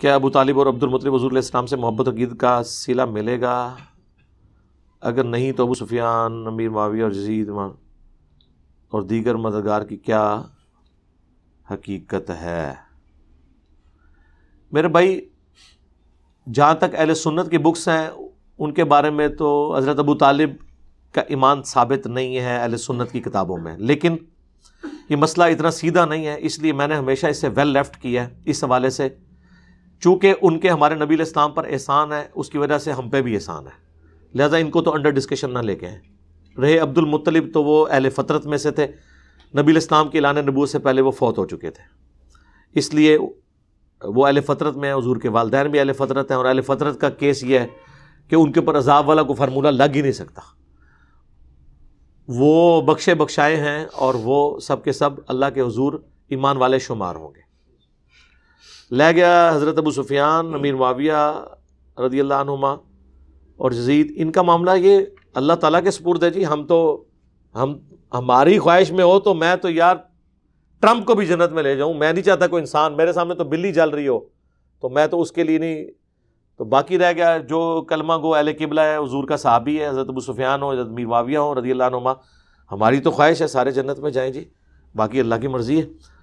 क्या अबू तालिब और मतलब हजूल इस्लाम से मोहब्बत अकीद का सिला मिलेगा अगर नहीं तो अबू सुफियान अमीर मावी और जजीद और दीगर मददगार की क्या हकीकत है मेरे भाई जहाँ तक अहल सुन्नत की बुक्स हैं उनके बारे में तो हज़रत अबू तालिब का ईमान साबित नहीं है अहल सुन्नत की किताबों में लेकिन ये मसला इतना सीधा नहीं है इसलिए मैंने हमेशा इसे वेल लेफ़्ट किया है इस हवाले से चूँकि उनके हमारे नबील इस्लाम पर एहसान है उसकी वजह से हम पे भी एहसान है लिहाजा इनको तो अंडर डिस्कशन ना लेके आए रहे अब्दुल मुत्तलिब तो वो अहल फ़तरत में से थे नबील इस्लाम के लाने नबू से पहले वो फौत हो चुके थे इसलिए वो अहल फ़तरत में हजूर के वालदेन भी अहल फ़तरत हैं और अहल फ़तरत का केस ये है कि उनके ऊपर अजाब वाला को फार्मूला लग ही नहीं सकता वो बख्शे बख्शाए हैं और वो सब के सब अल्लाह के हजूर ईमान वाले शुमार होंगे ले गया हज़रत अबू सुफियान हम्म। अमीर माविया रदी अल्लाहुमा और जजीद इनका मामला ये अल्लाह ताला के सपूर्द है जी हम तो हम हमारी ख्वाहिश में हो तो मैं तो यार ट्रंप को भी जन्नत में ले जाऊँ मैं नहीं चाहता कोई इंसान मेरे सामने तो बिल्ली जल रही हो तो मैं तो उसके लिए नहीं तो बाकी रह गया जो कलमा गो अल किबला है हजूर का साहबी है हज़रत अबू सुफियान हो हज़रत मीर माविया हो रदी अल्लाह हमारी तो ख्वाहिश है सारे जन्नत में जाएँ जी बाकी अल्लाह की मर्ज़ी है